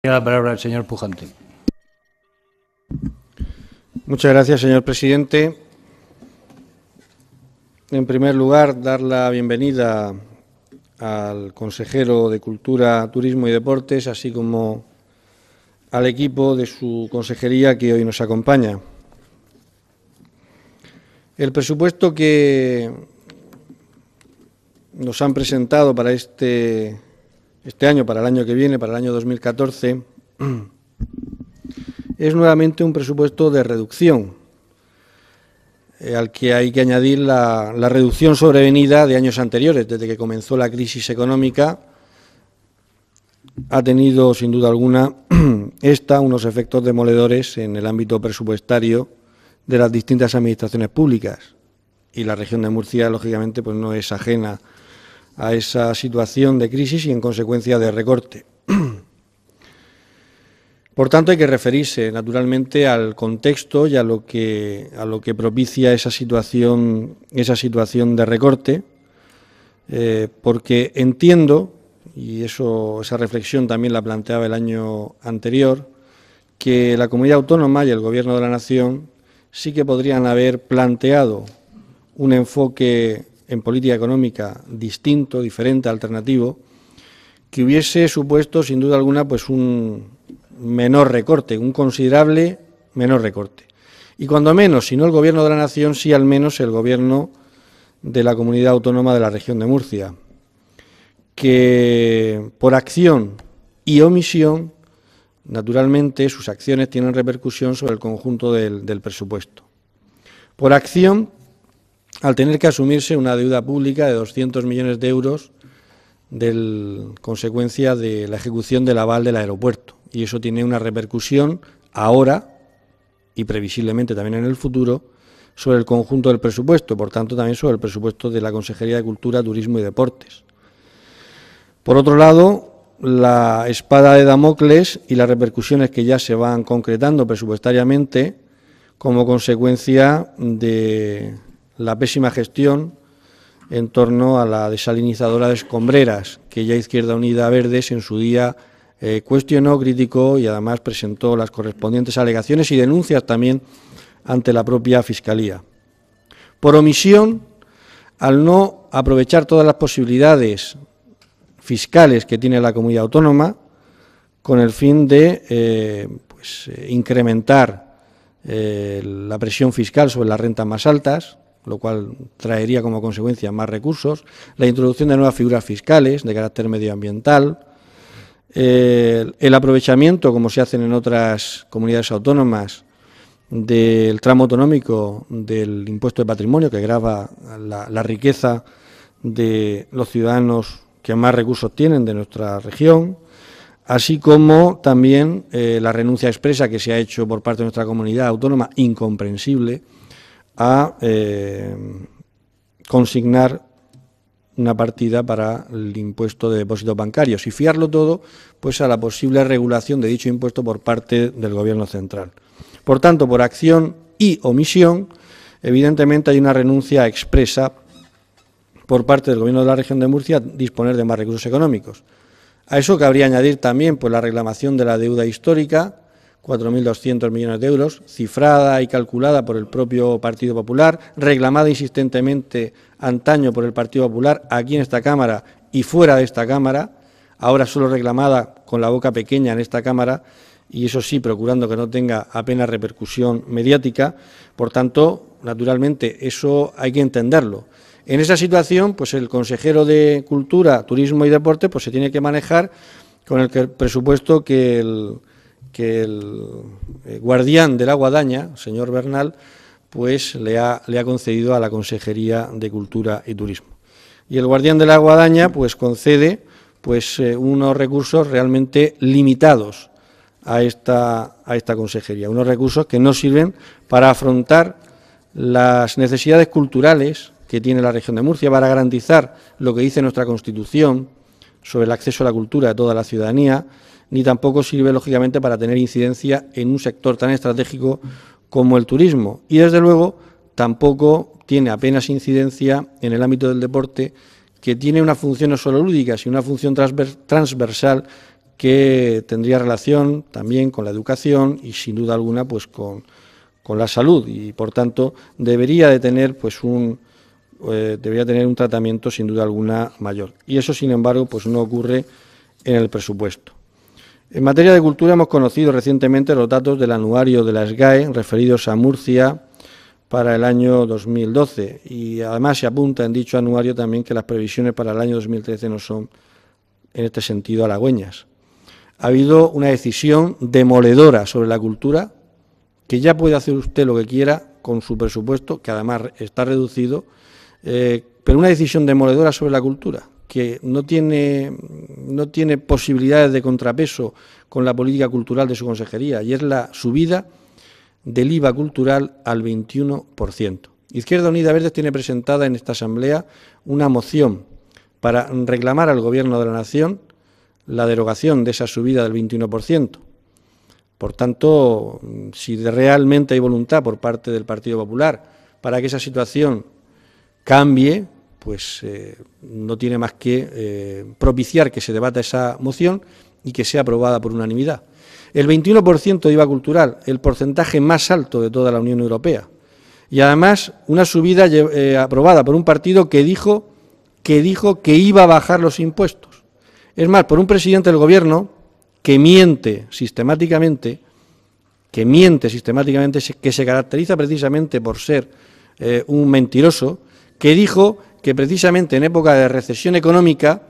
Tiene la palabra el señor Pujante. Muchas gracias, señor presidente. En primer lugar, dar la bienvenida al consejero de Cultura, Turismo y Deportes, así como al equipo de su consejería que hoy nos acompaña. El presupuesto que nos han presentado para este este año, para el año que viene, para el año 2014, es nuevamente un presupuesto de reducción, eh, al que hay que añadir la, la reducción sobrevenida de años anteriores, desde que comenzó la crisis económica, ha tenido sin duda alguna esta unos efectos demoledores en el ámbito presupuestario de las distintas administraciones públicas y la región de Murcia lógicamente pues no es ajena a esa situación de crisis y en consecuencia de recorte. Por tanto, hay que referirse naturalmente al contexto y a lo que, propicia esa situación, esa situación de recorte, eh, porque entiendo, y esa reflexión también la planteaba el año anterior, que la comunidad autónoma y el gobierno de la nación sí que podrían haber planteado un enfoque en política económica distinto, diferente, alternativo, que hubiese supuesto, sin duda alguna, pues un menor recorte, un considerable menor recorte. Y cuando menos, si no el gobierno de la nación, sí al menos el gobierno de la comunidad autónoma de la región de Murcia, que por acción y omisión, naturalmente, sus acciones tienen repercusión sobre el conjunto del, del presupuesto. Por acción, al tener que asumirse una deuda pública de 200 millones de euros del consecuencia de la ejecución del aval del aeropuerto. Y eso tiene una repercusión ahora y previsiblemente también en el futuro sobre el conjunto del presupuesto, por tanto también sobre el presupuesto de la Consejería de Cultura, Turismo y Deportes. Por otro lado, la espada de Damocles y las repercusiones que ya se van concretando presupuestariamente como consecuencia de la pésima gestión en torno a la desalinizadora de Escombreras, que ya Izquierda Unida Verdes en su día eh, cuestionó, criticó y además presentó las correspondientes alegaciones y denuncias también ante la propia Fiscalía. Por omisión, al no aprovechar todas las posibilidades fiscales que tiene la comunidad autónoma, con el fin de eh, pues, eh, incrementar la presión fiscal sobre las rentas más altas, lo cual traería como consecuencia más recursos, la introducción de nuevas figuras fiscales de carácter medioambiental, eh, el aprovechamiento, como se hacen en otras comunidades autónomas, del tramo autonómico del impuesto de patrimonio que grava la, riqueza de los ciudadanos que más recursos tienen de nuestra región, así como también eh, la renuncia expresa que se ha hecho por parte de nuestra comunidad autónoma, incomprensible, a eh, consignar una partida para el impuesto de depósitos bancarios y fiarlo todo pues a la posible regulación de dicho impuesto por parte del gobierno central. Por tanto, por acción y omisión, evidentemente hay una renuncia expresa por parte del gobierno de la región de Murcia a disponer de más recursos económicos. A eso cabría añadir también pues, la reclamación de la deuda histórica 4.200 millones de euros, cifrada y calculada por el propio Partido Popular, reclamada insistentemente antaño por el Partido Popular aquí en esta Cámara y fuera de esta Cámara, ahora solo reclamada con la boca pequeña en esta Cámara, y eso sí, procurando que no tenga apenas repercusión mediática. Por tanto, naturalmente, eso hay que entenderlo. En esa situación, pues el consejero de Cultura, Turismo y Deporte pues se tiene que manejar con el presupuesto que el que el eh, guardián de la guadaña, señor Bernal, pues le ha, concedido a la Consejería de Cultura y Turismo. Y el guardián de la guadaña pues concede pues eh, unos recursos realmente limitados a esta, a esta consejería, unos recursos que no sirven para afrontar las necesidades culturales que tiene la región de Murcia, para garantizar lo que dice nuestra Constitución sobre el acceso a la cultura de toda la ciudadanía, ni tampoco sirve, lógicamente, para tener incidencia en un sector tan estratégico como el turismo. Y, desde luego, tampoco tiene apenas incidencia en el ámbito del deporte, que tiene una función no solo lúdica, sino una función transversal que tendría relación también con la educación y, sin duda alguna, pues con, la salud y, por tanto, debería de tener pues un, eh, debería tener un tratamiento sin duda alguna mayor. Y eso, sin embargo, pues no ocurre en el presupuesto. En materia de cultura hemos conocido recientemente los datos del anuario de la SGAE, referidos a Murcia para el año 2012 y además se apunta en dicho anuario también que las previsiones para el año 2013 no son en este sentido halagüeñas. Ha habido una decisión demoledora sobre la cultura que ya puede hacer usted lo que quiera con su presupuesto, que además está reducido, eh, pero una decisión demoledora sobre la cultura que no tiene, no tiene posibilidades de contrapeso con la política cultural de su consejería, y es la subida del IVA cultural al 21%. Izquierda Unida Verdes tiene presentada en esta Asamblea una moción para reclamar al Gobierno de la Nación la derogación de esa subida del 21%. Por tanto, si realmente hay voluntad por parte del Partido Popular para que esa situación cambie, pues eh, no tiene más que eh, propiciar que se debata esa moción y que sea aprobada por unanimidad. El 21% de IVA cultural, el porcentaje más alto de toda la Unión Europea. Y además una subida eh, aprobada por un partido que dijo, que dijo que iba a bajar los impuestos. Es más, por un presidente del Gobierno que miente sistemáticamente, que miente sistemáticamente, que se caracteriza precisamente por ser un mentiroso, que dijo que precisamente en época de recesión económica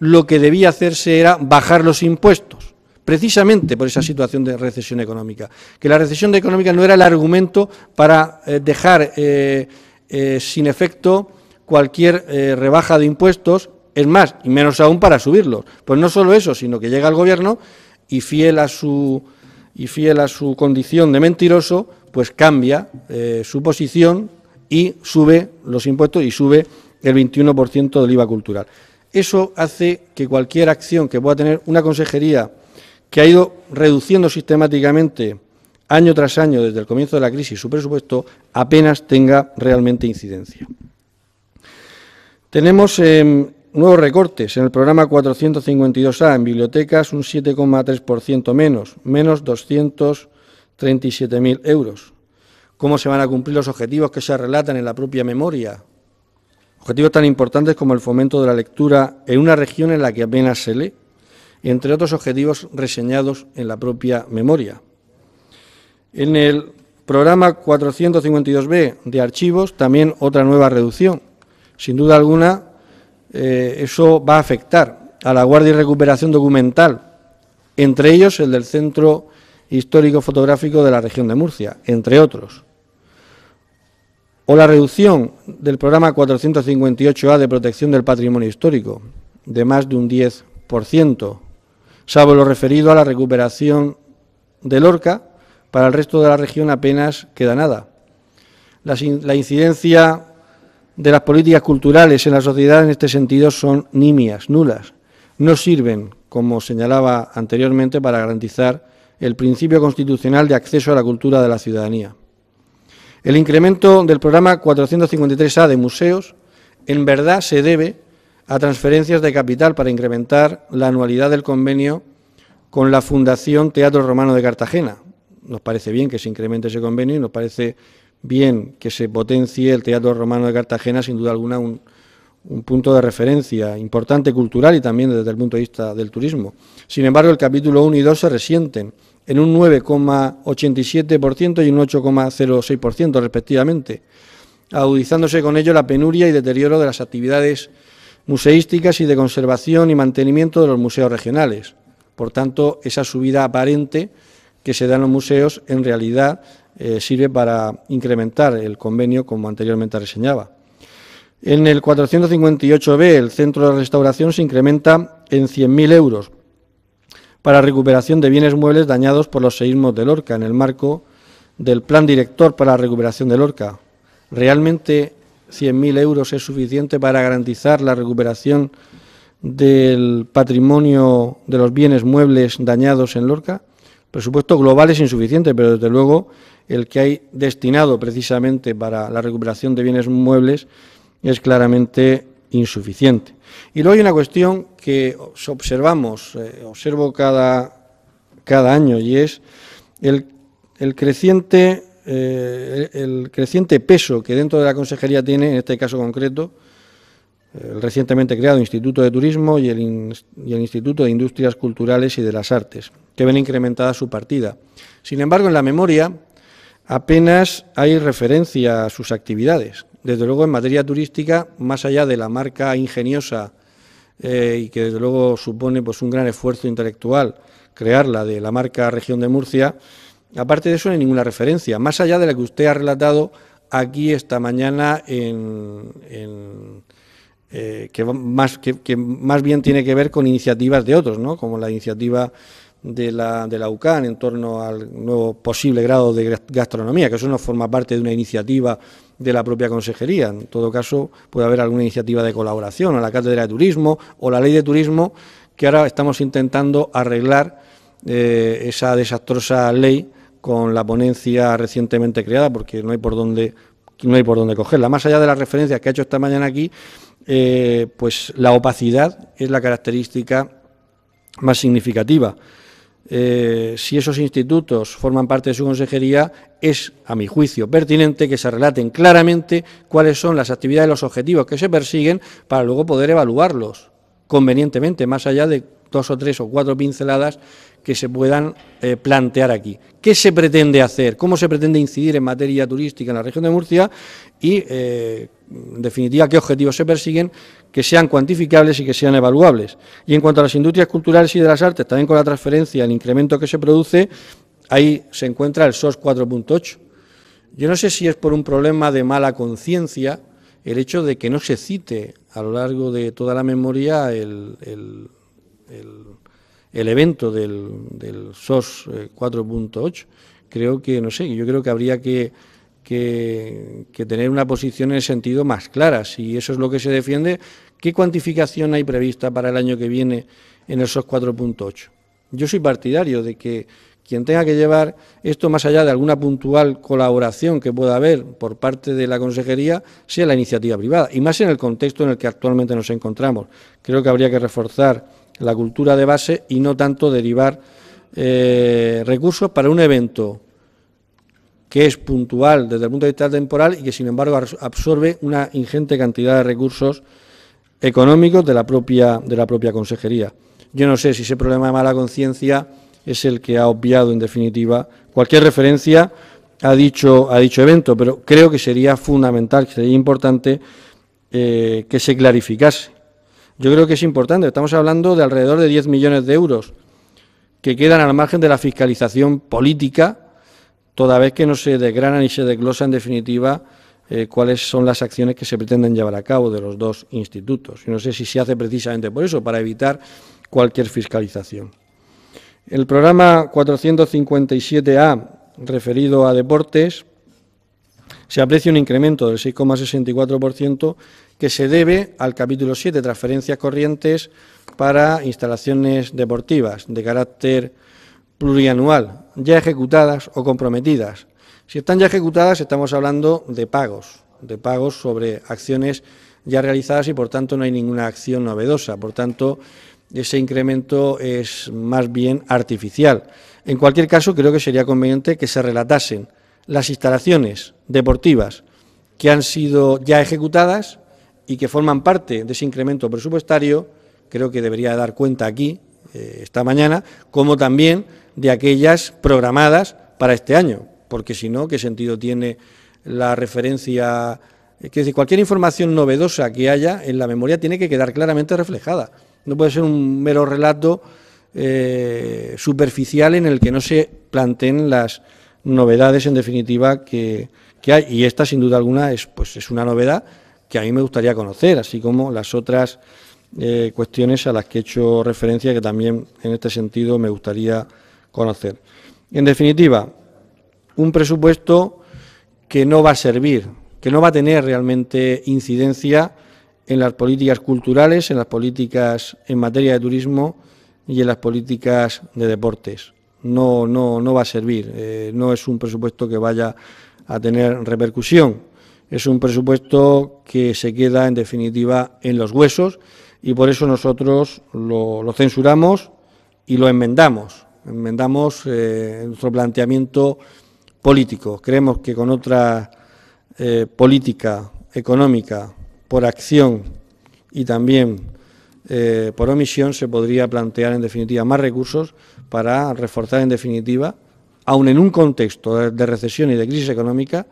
lo que debía hacerse era bajar los impuestos, precisamente por esa situación de recesión económica. Que la recesión económica no era el argumento para eh, dejar eh, eh, sin efecto cualquier rebaja de impuestos, es más, y menos aún para subirlos. Pues no solo eso, sino que llega el gobierno y fiel a su, y fiel a su condición de mentiroso, pues cambia su posición y sube los impuestos y sube el 21% del IVA cultural. Eso hace que cualquier acción que pueda tener una consejería que ha ido reduciendo sistemáticamente año tras año desde el comienzo de la crisis su presupuesto apenas tenga realmente incidencia. Tenemos em, nuevos recortes en el programa 452A en bibliotecas un 7,3% menos, menos 237.000 euros. ¿Cómo se van a cumplir los objetivos que se relatan en la propia memoria Objetivos tan importantes como el fomento de la lectura en una región en la que apenas se lee, entre otros objetivos reseñados en la propia memoria. En el programa 452B de archivos, también otra nueva reducción. Sin duda alguna, eh, eso va a afectar a la guardia y recuperación documental, entre ellos el del Centro Histórico Fotográfico de la Región de Murcia, entre otros o la reducción del programa 458A de protección del patrimonio histórico de más de un 10%, salvo lo referido a la recuperación de Lorca, para el resto de la región apenas queda nada. La, la incidencia de las políticas culturales en la sociedad en este sentido son nimias, nulas. No sirven, como señalaba anteriormente, para garantizar el principio constitucional de acceso a la cultura de la ciudadanía. El incremento del programa 453A de museos en verdad se debe a transferencias de capital para incrementar la anualidad del convenio con la Fundación Teatro Romano de Cartagena. Nos parece bien que se incremente ese convenio y nos parece bien que se potencie el Teatro Romano de Cartagena, sin duda alguna un, punto de referencia importante cultural y también desde el punto de vista del turismo. Sin embargo, el capítulo 1 y 2 se resienten en un 9,87% y un 8,06% respectivamente, agudizándose con ello la penuria y deterioro de las actividades museísticas y de conservación y mantenimiento de los museos regionales. Por tanto, esa subida aparente que se da en los museos en realidad eh, sirve para incrementar el convenio, como anteriormente reseñaba. En el 458b, el centro de restauración se incrementa en 100.000 euros, para recuperación de bienes muebles dañados por los seísmos de Lorca en el marco del Plan Director para la Recuperación de Lorca. ¿Realmente 100.000 euros es suficiente para garantizar la recuperación del patrimonio de los bienes muebles dañados en Lorca? Presupuesto global es insuficiente, pero desde luego el que hay destinado precisamente para la recuperación de bienes muebles es claramente insuficiente. Y luego hay una cuestión que observamos, eh, observo cada, cada año, y es el, creciente, eh, el creciente peso que dentro de la consejería tiene, en este caso concreto, el recientemente creado Instituto de Turismo y el, Instituto de Industrias Culturales y de las Artes, que ven incrementada su partida. Sin embargo, en la memoria apenas hay referencia a sus actividades desde luego en materia turística, más allá de la marca ingeniosa eh, y que desde luego supone pues un gran esfuerzo intelectual crearla de la marca región de Murcia, aparte de eso no hay ninguna referencia, más allá de la que usted ha relatado aquí esta mañana en, eh, que, más, que, más bien tiene que ver con iniciativas de otros, ¿no? como la iniciativa de la, de la UCAN en torno al nuevo posible grado de gastronomía, que eso no forma parte de una iniciativa de la propia consejería. En todo caso, puede haber alguna iniciativa de colaboración, o la Cátedra de Turismo, o la Ley de Turismo, que ahora estamos intentando arreglar eh, esa desastrosa ley con la ponencia recientemente creada, porque no hay por dónde no hay por dónde cogerla. Más allá de las referencias que ha hecho esta mañana aquí, eh, pues la opacidad es la característica más significativa. Eh, si esos institutos forman parte de su consejería, es, a mi juicio, pertinente que se relaten claramente cuáles son las actividades y los objetivos que se persiguen para luego poder evaluarlos convenientemente, más allá de dos o tres o cuatro pinceladas que se puedan eh, plantear aquí. ¿Qué se pretende hacer? ¿Cómo se pretende incidir en materia turística en la región de Murcia? Y, eh, en definitiva, qué objetivos se persiguen, que sean cuantificables y que sean evaluables. Y en cuanto a las industrias culturales y de las artes, también con la transferencia, el incremento que se produce, ahí se encuentra el SOS 4.8. Yo no sé si es por un problema de mala conciencia el hecho de que no se cite a lo largo de toda la memoria el el, evento del, SOS 4.8, eh, creo que, no sé, yo creo que habría que, que, tener una posición en el sentido más clara. Si eso es lo que se defiende, ¿qué cuantificación hay prevista para el año que viene en el SOS 4.8? Yo soy partidario de que quien tenga que llevar esto más allá de alguna puntual colaboración que pueda haber por parte de la consejería sea la iniciativa privada y más en el contexto en el que actualmente nos encontramos. Creo que habría que reforzar la cultura de base y no tanto derivar eh, recursos para un evento que es puntual desde el punto de vista temporal y que sin embargo absorbe una ingente cantidad de recursos económicos de la propia, de la propia consejería. Yo no sé si ese problema de mala conciencia es el que ha obviado en definitiva cualquier referencia a dicho, a dicho evento, pero creo que sería fundamental, que sería importante eh, que se clarificase yo creo que es importante. Estamos hablando de alrededor de 10 millones de euros que quedan al margen de la fiscalización política, toda vez que no se desgranan ni se desglosa en definitiva eh, cuáles son las acciones que se pretenden llevar a cabo de los dos institutos. Y no sé si se hace precisamente por eso, para evitar cualquier fiscalización. El programa 457A, referido a deportes, se aprecia un incremento del 6,64% que se debe al capítulo 7, transferencias corrientes para instalaciones deportivas de carácter plurianual, ya ejecutadas o comprometidas. Si están ya ejecutadas, estamos hablando de pagos, de pagos sobre acciones ya realizadas y por tanto no hay ninguna acción novedosa. Por tanto, ese incremento es más bien artificial. En cualquier caso, creo que sería conveniente que se relatasen las instalaciones deportivas que han sido ya ejecutadas y que forman parte de ese incremento presupuestario, creo que debería dar cuenta aquí eh, esta mañana, como también de aquellas programadas para este año, porque si no, ¿qué sentido tiene la referencia? Es decir, cualquier información novedosa que haya en la memoria tiene que quedar claramente reflejada. No puede ser un mero relato eh, superficial en el que no se planteen las, novedades en definitiva que, hay y esta sin duda alguna es pues es una novedad que a mí me gustaría conocer, así como las otras eh, cuestiones a las que he hecho referencia que también en este sentido me gustaría conocer. En definitiva, un presupuesto que no va a servir, que no va a tener realmente incidencia en las políticas culturales, en las políticas en materia de turismo y en las políticas de deportes no, no, no va a servir, eh, no es un presupuesto que vaya a tener repercusión, es un presupuesto que se queda en definitiva en los huesos y por eso nosotros lo, censuramos y lo enmendamos, enmendamos eh, nuestro planteamiento político. Creemos que con otra eh, política económica por acción y también por omisión se podría plantear en definitiva más recursos para reforzar en definitiva, aun en un contexto de recesión y de crisis económica,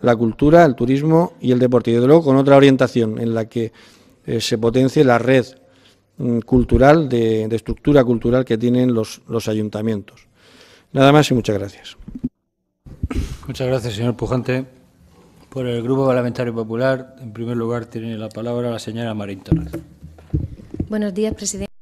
la cultura, el turismo y el deporte. Y desde luego con otra orientación en la que eh, se potencie la red mm, cultural, de, estructura cultural que tienen los, ayuntamientos. Nada más y muchas gracias. Muchas gracias, señor Pujante. Por el Grupo Parlamentario Popular, en primer lugar, tiene la palabra la señora Marín Torres. Buenos días, presidente.